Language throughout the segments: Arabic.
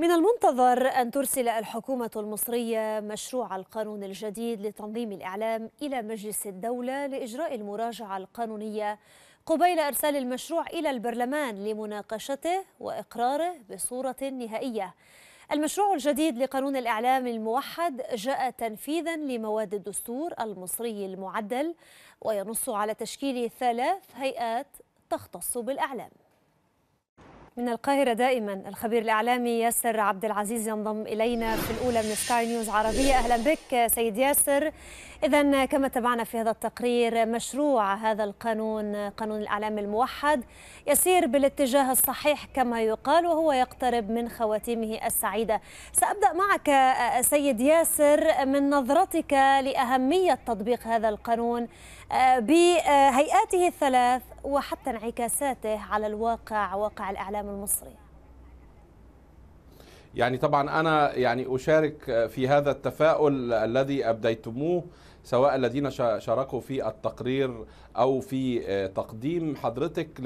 من المنتظر أن ترسل الحكومة المصرية مشروع القانون الجديد لتنظيم الإعلام إلى مجلس الدولة لإجراء المراجعة القانونية قبيل إرسال المشروع إلى البرلمان لمناقشته وإقراره بصورة نهائية. المشروع الجديد لقانون الإعلام الموحد جاء تنفيذا لمواد الدستور المصري المعدل وينص على تشكيل ثلاث هيئات تختص بالإعلام. من القاهرة دائما الخبير الإعلامي ياسر عبد العزيز ينضم إلينا في الأولى من سكاي نيوز عربية أهلا بك سيد ياسر إذا كما تابعنا في هذا التقرير مشروع هذا القانون قانون الإعلام الموحد يسير بالاتجاه الصحيح كما يقال وهو يقترب من خواتيمه السعيدة سأبدأ معك سيد ياسر من نظرتك لأهمية تطبيق هذا القانون آه، بهيئاته الثلاث وحتى انعكاساته على الواقع واقع الإعلام المصري يعني طبعا أنا يعني أشارك في هذا التفاؤل الذي أبديتموه سواء الذين شاركوا في التقرير او في آه، تقديم حضرتك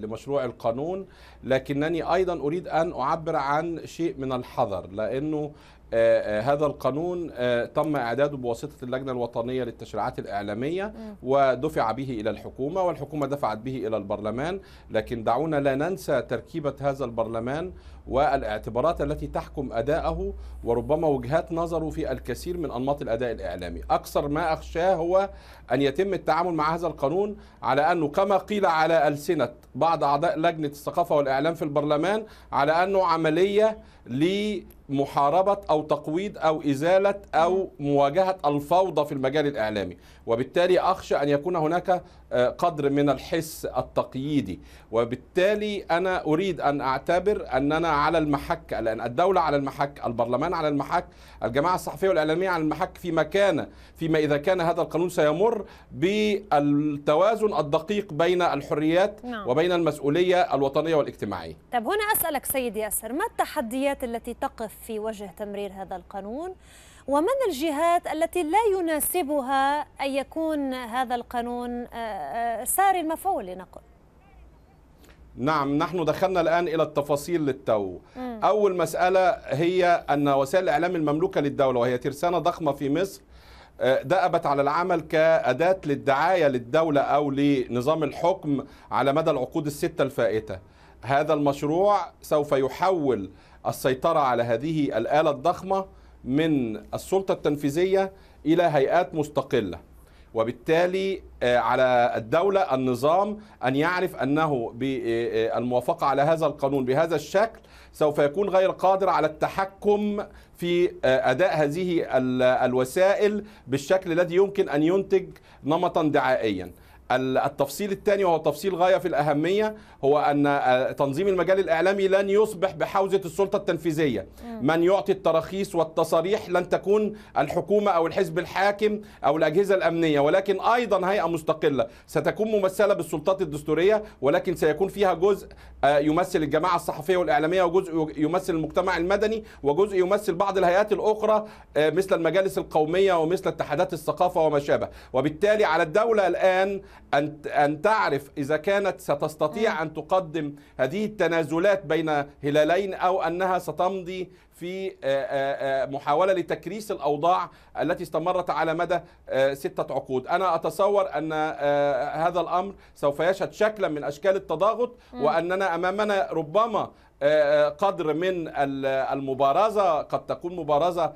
لمشروع القانون لكنني ايضا اريد ان اعبر عن شيء من الحذر لانه آه، آه، هذا القانون آه، تم إعداده بواسطة اللجنة الوطنية للتشريعات الإعلامية ودفع به إلى الحكومة والحكومة دفعت به إلى البرلمان لكن دعونا لا ننسى تركيبة هذا البرلمان والاعتبارات التي تحكم أداءه وربما وجهات نظره في الكثير من أنماط الأداء الإعلامي أكثر ما أخشاه هو أن يتم التعامل مع هذا القانون على أنه كما قيل على ألسنة بعض أعضاء لجنة الثقافة والإعلام في البرلمان على أنه عملية لمحاربة أو تقويض أو إزالة أو مواجهة الفوضى في المجال الإعلامي وبالتالي أخشى أن يكون هناك آه، قدر من الحس التقييدي وبالتالي أنا أريد أن أعتبر أننا على المحك لأن الدولة على المحك البرلمان على المحك الجماعة الصحفية والإعلامية على المحك في مكانة فيما إذا كان هذا القانون سيمر بالتوازن الدقيق بين الحريات نعم. وبين المسؤولية الوطنية والاجتماعية طب هنا أسألك سيدي ياسر ما التحديات الجهات التي تقف في وجه تمرير هذا القانون ومن الجهات التي لا يناسبها أن يكون هذا القانون آه، آه، ساري المفعول لنقل نعم نحن دخلنا الآن إلى التفاصيل للتو م. أول مسألة هي أن وسائل الإعلام المملوكة للدولة وهي ترسانة ضخمة في مصر دأبت على العمل كأداة للدعاية للدولة أو لنظام الحكم على مدى العقود الستة الفائتة هذا المشروع سوف يحول السيطرة على هذه الآلة الضخمة من السلطة التنفيذية إلى هيئات مستقلة وبالتالي آه، على الدولة النظام أن يعرف أنه بالموافقة آه، آه، على هذا القانون بهذا الشكل سوف يكون غير قادر على التحكم في أداء هذه الوسائل بالشكل الذي يمكن أن ينتج نمطا دعائيا التفصيل الثاني وهو تفصيل غايه في الاهميه هو ان آه، تنظيم المجال الاعلامي لن يصبح بحوزه السلطه التنفيذيه من يعطي التراخيص والتصاريح لن تكون الحكومه او الحزب الحاكم او الاجهزه الامنيه ولكن ايضا هيئه مستقله ستكون ممثله بالسلطات الدستوريه ولكن سيكون فيها جزء آه، يمثل الجماعه الصحفيه والاعلاميه وجزء يمثل المجتمع المدني وجزء يمثل بعض الهيئات الاخرى آه، مثل المجالس القوميه ومثل اتحادات الثقافه وما شابه وبالتالي على الدوله الان أن أن تعرف إذا كانت ستستطيع أن تقدم هذه التنازلات بين هلالين أو أنها ستمضي في آه، آه، آه، محاولة لتكريس الأوضاع التي استمرت على مدى ستة عقود أنا أتصور أن هذا الأمر سوف يشهد شكلا من أشكال التضاغط وأننا أمامنا ربما قدر من المبارزة قد تكون مبارزة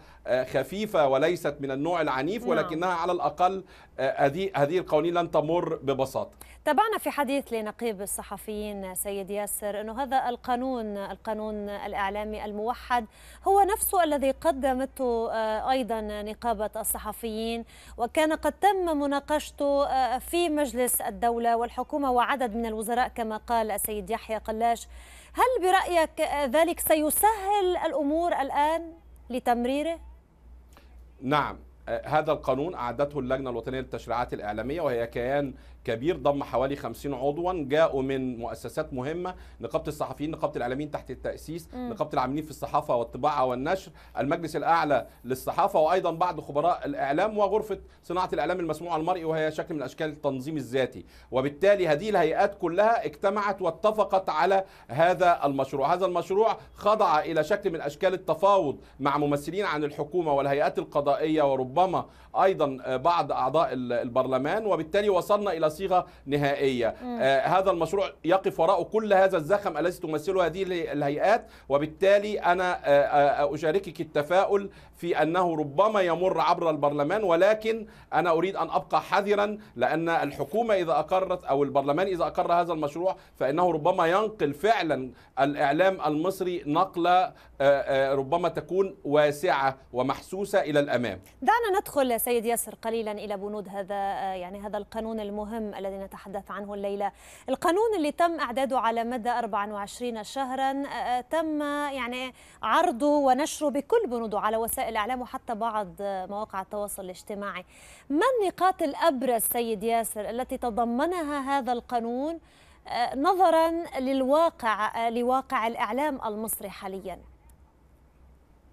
خفيفة وليست من النوع العنيف نعم. ولكنها على الأقل هذه هذه القوانين لن تمر ببساطة تابعنا في حديث لنقيب الصحفيين سيد ياسر أنه هذا القانون القانون الإعلامي الموحد هو نفسه الذي قدمته آه، أيضا نقابة الصحفيين وكان قد تم مناقشته آه، في مجلس الدولة والحكومة وعدد من الوزراء كما قال السيد يحيى قلاش هل برأيك ذلك سيسهل الأمور الآن لتمريره؟ نعم آه، هذا القانون أعدته اللجنة الوطنية للتشريعات الإعلامية وهي كيان كبير ضم حوالي 50 عضوا جاءوا من مؤسسات مهمة نقابة الصحفيين نقابة الإعلاميين تحت التأسيس م. نقابة العاملين في الصحافة والطباعة والنشر المجلس الأعلى للصحافة وأيضا بعض خبراء الإعلام وغرفة صناعة الإعلام المسموع المرئي وهي شكل من أشكال التنظيم الذاتي وبالتالي هذه الهيئات كلها اجتمعت واتفقت على هذا المشروع هذا المشروع خضع إلى شكل من أشكال التفاوض مع ممثلين عن الحكومة والهيئات القضائية وربما وربما ايضا آه، بعض اعضاء البرلمان وبالتالي وصلنا الى صيغه نهائيه آه، هذا المشروع يقف وراءه كل هذا الزخم الذي تمثله هذه الهيئات وبالتالي انا آه، اشاركك التفاؤل في انه ربما يمر عبر البرلمان ولكن انا اريد ان ابقى حذرا لان الحكومه اذا اقرت او البرلمان اذا اقر هذا المشروع فانه ربما ينقل فعلا الاعلام المصري نقله ربما تكون واسعه ومحسوسه الى الامام دعنا دعنا ندخل سيد ياسر قليلا الى بنود هذا يعني هذا القانون المهم الذي نتحدث عنه الليله، القانون اللي تم اعداده على مدى 24 شهرا تم يعني عرضه ونشره بكل بنوده على وسائل الاعلام وحتى بعض مواقع التواصل الاجتماعي. ما النقاط الابرز سيد ياسر التي تضمنها هذا القانون نظرا للواقع لواقع الاعلام المصري حاليا؟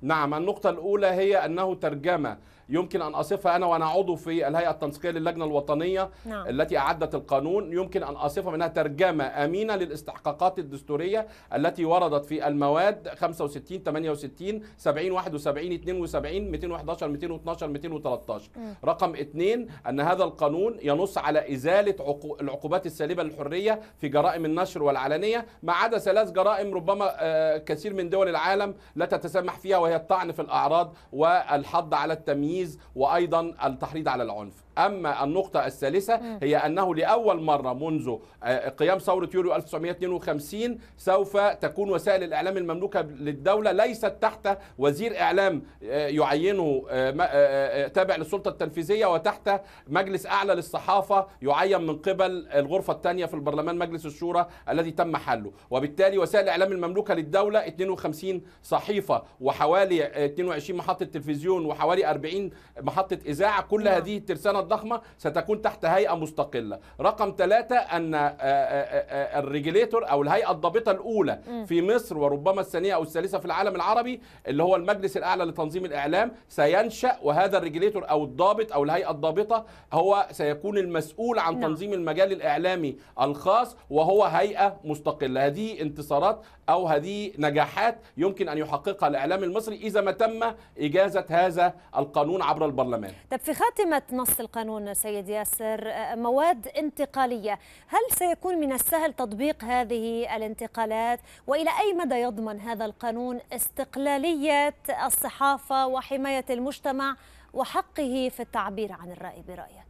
نعم النقطة الأولى هي أنه ترجمة يمكن ان اصفها انا وانا عضو في الهيئه التنسيقيه للجنه الوطنيه نعم. التي اعدت القانون يمكن ان اصفها منها ترجمه امينه للاستحقاقات الدستوريه التي وردت في المواد 65 68 70 71 72 211 212 213 مم. رقم 2 ان هذا القانون ينص على ازاله العقوبات السالبه للحريه في جرائم النشر والعلنيه ما عدا ثلاث جرائم ربما آه، كثير من دول العالم لا تتسامح فيها وهي الطعن في الاعراض والحض على التمييز التمييز وايضا التحريض على العنف اما النقطه الثالثه هي انه لاول مره منذ آه، قيام ثوره يوليو 1952 سوف تكون وسائل الاعلام المملوكه للدوله ليست تحت وزير اعلام آه، يعينه آه، تابع للسلطه التنفيذيه وتحت مجلس اعلى للصحافه يعين من قبل الغرفه الثانيه في البرلمان مجلس الشورى الذي تم حله وبالتالي وسائل الاعلام المملوكه للدوله 52 صحيفه وحوالي 22 محطه تلفزيون وحوالي 40 محطة إذاعة كل نعم. هذه الترسانة الضخمة ستكون تحت هيئة مستقلة رقم ثلاثة أن آه، آه، آه، الريجليتور أو الهيئة الضابطة الأولى م. في مصر وربما الثانية أو الثالثة في العالم العربي اللي هو المجلس الأعلى لتنظيم الإعلام سينشأ وهذا الريجليتور أو الضابط أو الهيئة الضابطة هو سيكون المسؤول عن نعم. تنظيم المجال الإعلامي الخاص وهو هيئة مستقلة هذه انتصارات أو هذه نجاحات يمكن أن يحققها الإعلام المصري إذا ما تم إجازة هذا القانون القانون عبر البرلمان طب في خاتمة نص القانون سيد ياسر آه، مواد انتقالية هل سيكون من السهل تطبيق هذه الانتقالات وإلى أي مدى يضمن هذا القانون استقلالية الصحافة وحماية المجتمع وحقه في التعبير عن الرأي برأيك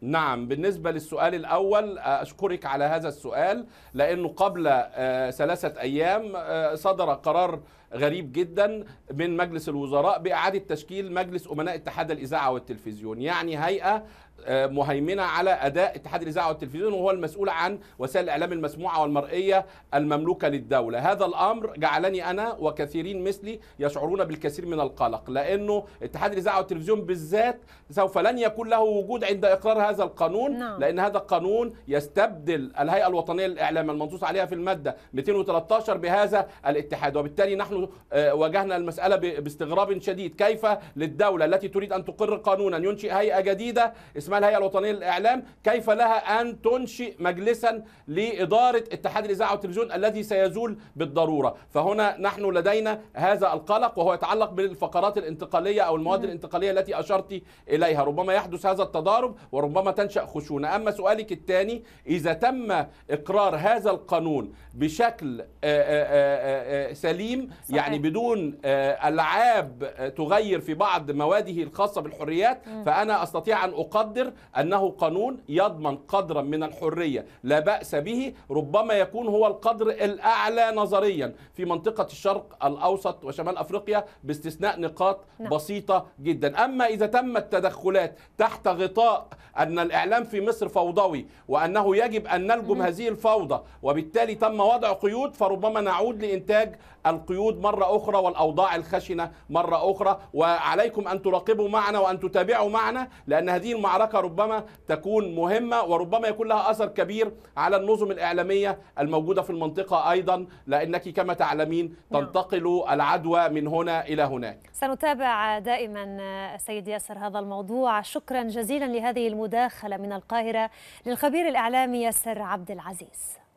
نعم بالنسبة للسؤال الأول آه، أشكرك على هذا السؤال لأنه قبل آه، ثلاثة أيام صدر قرار غريب جدا من مجلس الوزراء باعاده تشكيل مجلس امناء اتحاد الاذاعه والتلفزيون يعني هيئه آه، مهيمنه على اداء اتحاد الاذاعه والتلفزيون وهو المسؤول عن وسائل الاعلام المسموعه والمرئيه المملوكه للدوله هذا الامر جعلني انا وكثيرين مثلي يشعرون بالكثير من القلق لانه اتحاد الاذاعه والتلفزيون بالذات سوف لن يكون له وجود عند اقرار هذا القانون نعم. لان هذا القانون يستبدل الهيئه الوطنيه للاعلام المنصوص عليها في الماده 213 بهذا الاتحاد وبالتالي نحن آه، واجهنا المسألة باستغراب شديد كيف للدولة التي تريد أن تقر قانونا ينشئ هيئة جديدة اسمها الهيئة الوطنية للإعلام كيف لها أن تنشئ مجلسا لإدارة اتحاد الإذاعة والتلفزيون الذي سيزول بالضرورة فهنا نحن لدينا هذا القلق وهو يتعلق بالفقرات الانتقالية أو المواد نعم. الانتقالية التي أشرت إليها ربما يحدث هذا التضارب وربما تنشأ خشونة أما سؤالك الثاني إذا تم إقرار هذا القانون بشكل آه، آه، سليم يعني صحيح. يعني بدون آه، العاب آه، تغير في بعض مواده الخاصه بالحريات م. فانا استطيع ان اقدر انه قانون يضمن قدرا من الحريه لا باس به ربما يكون هو القدر الاعلى نظريا في منطقه الشرق الاوسط وشمال افريقيا باستثناء نقاط نعم. بسيطه جدا اما اذا تم التدخلات تحت غطاء ان الاعلام في مصر فوضوي وانه يجب ان نلجم م. هذه الفوضى وبالتالي تم وضع قيود فربما نعود لانتاج القيود مرة أخرى والأوضاع الخشنة مرة أخرى وعليكم أن تراقبوا معنا وأن تتابعوا معنا لأن هذه المعركة ربما تكون مهمة وربما يكون لها أثر كبير على النظم الإعلامية الموجودة في المنطقة أيضا لأنك كما تعلمين نعم. تنتقل العدوى من هنا إلى هناك سنتابع دائما سيد ياسر هذا الموضوع شكرا جزيلا لهذه المداخلة من القاهرة للخبير الإعلامي ياسر عبد العزيز